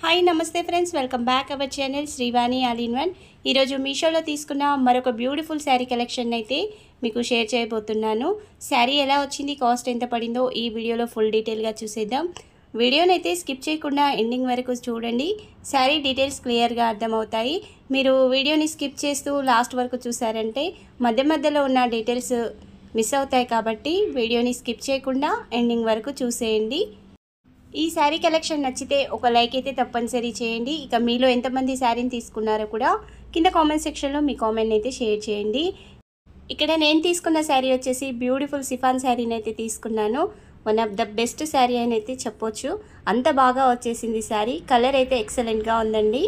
hi నమస్తే friends welcome back our channel Srivani all in one ఈరోజు మీషోలో తీసుకున్న మరొక బ్యూటిఫుల్ శారీ కలెక్షన్ అయితే మీకు షేర్ చేయబోతున్నాను శారీ ఎలా వచ్చింది కాస్ట్ ఎంత పడిందో ఈ వీడియోలో ఫుల్ డీటెయిల్గా చూసేద్దాం వీడియోనైతే స్కిప్ చేయకుండా ఎండింగ్ వరకు చూడండి శారీ డీటెయిల్స్ క్లియర్గా అర్థమవుతాయి మీరు వీడియోని స్కిప్ చేస్తూ లాస్ట్ వరకు చూసారంటే మధ్య మధ్యలో ఉన్న డీటెయిల్స్ మిస్ అవుతాయి కాబట్టి వీడియోని స్కిప్ చేయకుండా ఎండింగ్ వరకు చూసేయండి ఈ శారీ కలెక్షన్ నచ్చితే ఒక లైక్ అయితే తప్పనిసరి చేయండి ఇక మీలో ఎంతమంది శారీని తీసుకున్నారో కూడా కింద కామెంట్ సెక్షన్లో మీ కామెంట్ అయితే షేర్ చేయండి ఇక్కడ నేను తీసుకున్న శారీ వచ్చేసి బ్యూటిఫుల్ సిఫాన్ శారీని అయితే తీసుకున్నాను one of the best sari అని అయితే చెప్పొచ్చు అంత బాగా వచ్చేసింది శారీ కలర్ అయితే ఎక్సలెంట్గా ఉందండి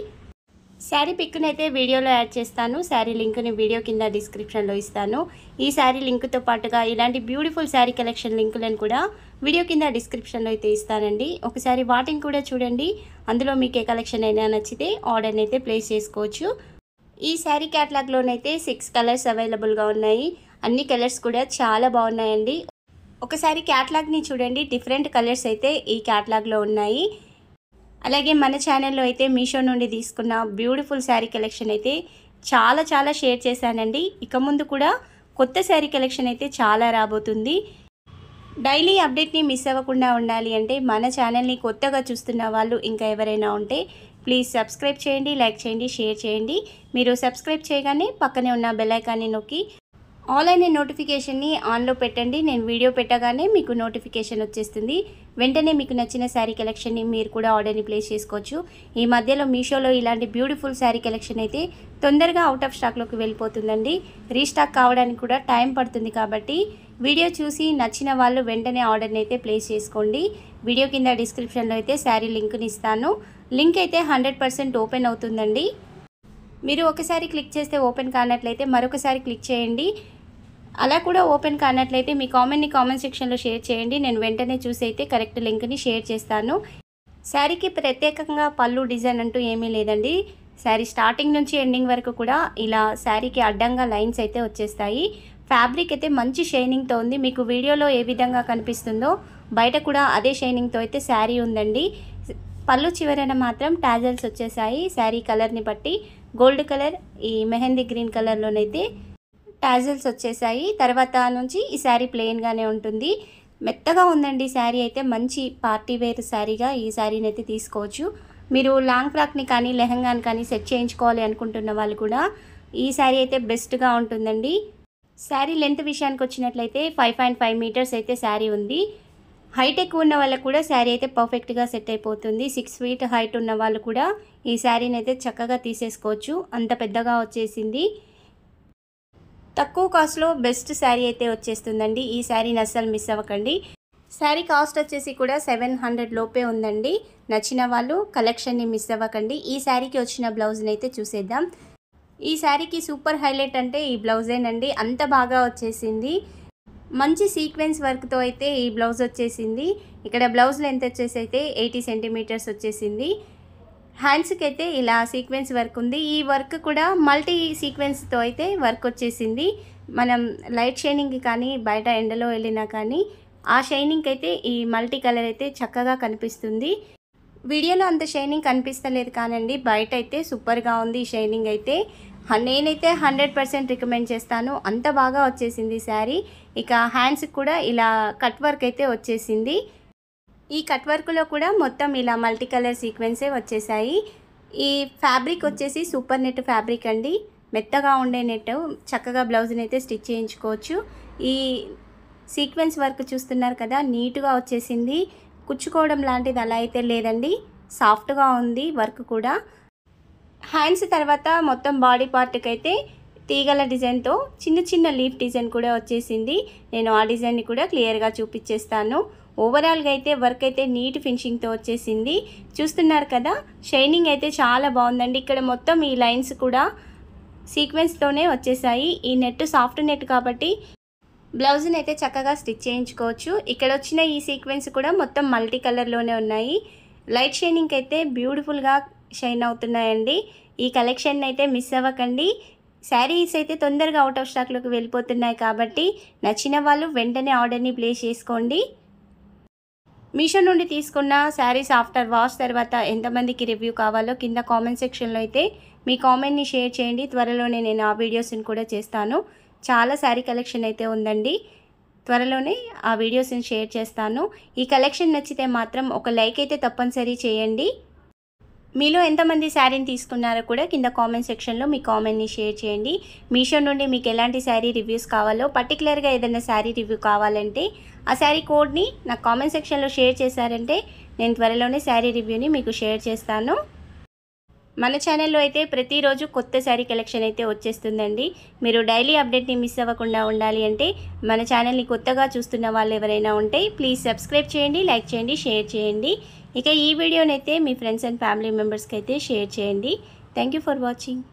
శారీ పిక్నైతే అయితే వీడియోలో యాడ్ చేస్తాను శారీ లింక్ని వీడియో కింద డిస్క్రిప్షన్లో ఇస్తాను ఈ శారీ లింక్తో పాటుగా ఇలాంటి బ్యూటిఫుల్ శారీ కలెక్షన్ లింకులను కూడా వీడియో కింద డిస్క్రిప్షన్లో అయితే ఇస్తానండి ఒకసారి వాటిని కూడా చూడండి అందులో మీకు ఏ కలెక్షన్ అయినా నచ్చితే ఆర్డర్ని అయితే ప్లేస్ చేసుకోవచ్చు ఈ శారీ క్యాటలాగ్లోనైతే సిక్స్ కలర్స్ అవైలబుల్గా ఉన్నాయి అన్ని కలర్స్ కూడా చాలా బాగున్నాయండి ఒకసారి క్యాటలాగ్ని చూడండి డిఫరెంట్ కలర్స్ అయితే ఈ క్యాటలాగ్లో ఉన్నాయి అలాగే మన ఛానల్లో అయితే మీషో నుండి తీసుకున్న బ్యూటిఫుల్ శారీ కలెక్షన్ అయితే చాలా చాలా షేర్ చేశానండి ఇక ముందు కూడా కొత్త శారీ కలెక్షన్ అయితే చాలా రాబోతుంది డైలీ అప్డేట్ని మిస్ అవ్వకుండా ఉండాలి అంటే మన ఛానల్ని కొత్తగా చూస్తున్న వాళ్ళు ఇంకా ఎవరైనా ఉంటే ప్లీజ్ సబ్స్క్రైబ్ చేయండి లైక్ చేయండి షేర్ చేయండి మీరు సబ్స్క్రైబ్ చేయగానే పక్కనే ఉన్న బెల్లైకాన్ని నొక్కి ఆల్ అయిన నోటిఫికేషన్ని ఆన్లో పెట్టండి నేను వీడియో పెట్టగానే మీకు నోటిఫికేషన్ వచ్చేస్తుంది వెంటనే మీకు నచ్చిన శారీ కలెక్షన్ని మీరు కూడా ఆర్డర్ని ప్లేస్ చేసుకోవచ్చు ఈ మధ్యలో మీషోలో ఇలాంటి బ్యూటిఫుల్ శారీ కలెక్షన్ అయితే తొందరగా అవుట్ ఆఫ్ స్టాక్లోకి వెళ్ళిపోతుందండి రీస్టాక్ కావడానికి కూడా టైం పడుతుంది కాబట్టి వీడియో చూసి నచ్చిన వాళ్ళు వెంటనే ఆర్డర్ని అయితే ప్లేస్ చేసుకోండి వీడియో కింద డిస్క్రిప్షన్లో అయితే శారీ లింక్ని ఇస్తాను లింక్ అయితే హండ్రెడ్ పర్సెంట్ ఓపెన్ అవుతుందండి మీరు ఒకసారి క్లిక్ చేస్తే ఓపెన్ కానట్లయితే మరొకసారి క్లిక్ చేయండి అలా కూడా ఓపెన్ కానట్లయితే మీ కామెంట్ని కామెంట్ సెక్షన్లో షేర్ చేయండి నేను వెంటనే చూసి అయితే కరెక్ట్ లింక్ని షేర్ చేస్తాను శారీకి ప్రత్యేకంగా పళ్ళు డిజైన్ అంటూ ఏమీ లేదండి శారీ స్టార్టింగ్ నుంచి ఎండింగ్ వరకు కూడా ఇలా శారీకి అడ్డంగా లైన్స్ అయితే వచ్చేస్తాయి ఫ్యాబ్రిక్ అయితే మంచి షైనింగ్తో ఉంది మీకు వీడియోలో ఏ విధంగా కనిపిస్తుందో బయట కూడా అదే షైనింగ్తో అయితే శారీ ఉందండి పళ్ళు చివరన మాత్రం టాజల్స్ వచ్చేసాయి శారీ కలర్ని బట్టి గోల్డ్ కలర్ ఈ మెహందీ గ్రీన్ కలర్లోనైతే టాజిల్స్ వచ్చేసాయి తర్వాత నుంచి ఈ శారీ ప్లెయిన్గానే ఉంటుంది మెత్తగా ఉందండి శారీ అయితే మంచి పార్టీ వేర్ శారీగా ఈ శారీని అయితే తీసుకోవచ్చు మీరు లాంగ్ ఫ్రాక్ని కానీ లెహంగాని కానీ సెట్ చేయించుకోవాలి అనుకుంటున్న వాళ్ళు కూడా ఈ శారీ అయితే బెస్ట్గా ఉంటుందండి శారీ లెంత్ విషయానికి వచ్చినట్లయితే ఫైవ్ పాయింట్ ఫైవ్ మీటర్స్ అయితే శారీ ఉంది హైట్ ఎక్కువ ఉన్న వాళ్ళకు కూడా శారీ అయితే పర్ఫెక్ట్గా సెట్ అయిపోతుంది సిక్స్ ఫీట్ హైట్ ఉన్న వాళ్ళు కూడా ఈ శారీని అయితే చక్కగా తీసేసుకోవచ్చు అంత పెద్దగా వచ్చేసింది తక్కువ కాస్ట్లో బెస్ట్ శారీ అయితే వచ్చేస్తుందండి ఈ శారీని అస్సలు మిస్ అవ్వకండి శారీ కాస్ట్ వచ్చేసి కూడా సెవెన్ హండ్రెడ్ లోపే ఉందండి నచ్చిన వాళ్ళు కలెక్షన్ని మిస్ అవ్వకండి ఈ శారీకి వచ్చిన బ్లౌజ్ని అయితే చూసేద్దాం ఈ శారీకి సూపర్ హైలైట్ అంటే ఈ బ్లౌజేనండి అంత బాగా వచ్చేసింది మంచి సీక్వెన్స్ వర్క్తో అయితే ఈ బ్లౌజ్ వచ్చేసింది ఇక్కడ బ్లౌజ్ లెంత్ వచ్చేసి అయితే ఎయిటీ సెంటీమీటర్స్ వచ్చేసింది హ్యాండ్స్కి అయితే ఇలా సీక్వెన్స్ వర్క్ ఉంది ఈ వర్క్ కూడా మల్టీ సీక్వెన్స్తో అయితే వర్క్ వచ్చేసింది మనం లైట్ షైనింగ్ కానీ బయట ఎండలో వెళ్ళినా కానీ ఆ షైనింగ్ అయితే ఈ మల్టీ కలర్ అయితే చక్కగా కనిపిస్తుంది వీడియోలో అంత షైనింగ్ కనిపిస్తలేదు కానండి బయట అయితే సూపర్గా ఉంది ఈ షైనింగ్ అయితే నేనైతే హండ్రెడ్ పర్సెంట్ రికమెండ్ చేస్తాను అంత బాగా వచ్చేసింది శారీ ఇక హ్యాండ్స్కి కూడా ఇలా కట్ వర్క్ అయితే వచ్చేసింది ఈ కట్ వర్క్లో కూడా మొత్తం ఇలా మల్టీ కలర్ సీక్వెన్సే వచ్చేసాయి ఈ ఫ్యాబ్రిక్ వచ్చేసి సూపర్ నెట్ ఫ్యాబ్రిక్ అండి మెత్తగా ఉండే నెట్ చక్కగా బ్లౌజ్ని అయితే స్టిచ్ చేయించుకోవచ్చు ఈ సీక్వెన్స్ వర్క్ చూస్తున్నారు కదా నీట్గా వచ్చేసింది కుచ్చుకోవడం లాంటిది అలా అయితే లేదండి సాఫ్ట్గా ఉంది వర్క్ కూడా హ్యాండ్స్ తర్వాత మొత్తం బాడీ పార్ట్కి అయితే తీగల డిజైన్తో చిన్న చిన్న లీఫ్ డిజైన్ కూడా వచ్చేసింది నేను ఆ డిజైన్ని కూడా క్లియర్గా చూపించేస్తాను ఓవరాల్గా అయితే వర్క్ అయితే నీట్ ఫినిషింగ్తో వచ్చేసింది చూస్తున్నారు కదా షైనింగ్ అయితే చాలా బాగుందండి ఇక్కడ మొత్తం ఈ లైన్స్ కూడా సీక్వెన్స్తోనే వచ్చేసాయి ఈ నెట్ సాఫ్ట్ నెట్ కాబట్టి బ్లౌజ్ని అయితే చక్కగా స్టిచ్ చేయించుకోవచ్చు ఇక్కడ వచ్చిన ఈ సీక్వెన్స్ కూడా మొత్తం మల్టీ కలర్లోనే ఉన్నాయి లైట్ షైనింగ్కి అయితే బ్యూటిఫుల్గా షైన్ అవుతున్నాయండి ఈ కలెక్షన్ అయితే మిస్ అవ్వకండి శారీస్ అయితే తొందరగా అవుట్ ఆఫ్ స్టాక్లోకి వెళ్ళిపోతున్నాయి కాబట్టి నచ్చిన వాళ్ళు వెంటనే ఆర్డర్ని ప్లేస్ చేసుకోండి మీషో నుండి తీసుకున్న శారీస్ ఆఫ్టర్ వాష్ తర్వాత ఎంతమందికి రివ్యూ కావాలో కింద కామెంట్ సెక్షన్లో అయితే మీ కామెంట్ని షేర్ చేయండి త్వరలోనే నేను ఆ వీడియోస్ని కూడా చేస్తాను చాలా శారీ కలెక్షన్ అయితే ఉందండి త్వరలోనే ఆ వీడియోస్ని షేర్ చేస్తాను ఈ కలెక్షన్ నచ్చితే మాత్రం ఒక లైక్ అయితే తప్పనిసరి చేయండి మీలో ఎంతమంది శారీని తీసుకున్నారో కూడా కింద కామెంట్ సెక్షన్లో మీ కామెంట్ని షేర్ చేయండి మీషో నుండి మీకు ఎలాంటి శారీ రివ్యూస్ కావాలో పర్టికులర్గా ఏదైనా శారీ రివ్యూ కావాలంటే ఆ శారీ కోడ్ని నాకు కామెంట్ సెక్షన్లో షేర్ చేశారంటే నేను త్వరలోనే శారీ రివ్యూని మీకు షేర్ చేస్తాను మన ఛానల్లో అయితే ప్రతిరోజు కొత్త శారీ కలెక్షన్ అయితే వచ్చేస్తుందండి మీరు డైలీ అప్డేట్ని మిస్ అవ్వకుండా ఉండాలి అంటే మన ఛానల్ని కొత్తగా చూస్తున్న వాళ్ళు ఎవరైనా ఉంటే ప్లీజ్ సబ్స్క్రైబ్ చేయండి లైక్ చేయండి షేర్ చేయండి ఇక ఈ వీడియోనైతే మీ ఫ్రెండ్స్ అండ్ ఫ్యామిలీ మెంబర్స్కి అయితే షేర్ చేయండి థ్యాంక్ ఫర్ వాచింగ్